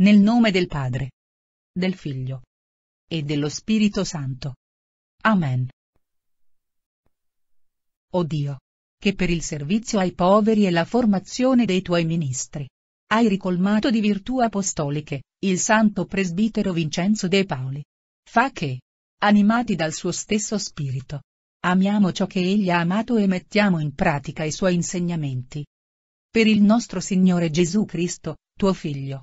Nel nome del Padre, del Figlio e dello Spirito Santo. Amen. O Dio, che per il servizio ai poveri e la formazione dei tuoi ministri, hai ricolmato di virtù apostoliche, il santo presbitero Vincenzo De Paoli. Fa che, animati dal suo stesso spirito, amiamo ciò che egli ha amato e mettiamo in pratica i suoi insegnamenti. Per il nostro Signore Gesù Cristo, tuo Figlio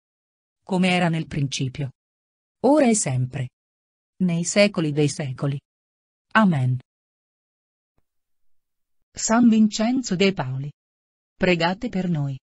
come era nel principio. Ora e sempre. Nei secoli dei secoli. Amen. San Vincenzo De Paoli. Pregate per noi.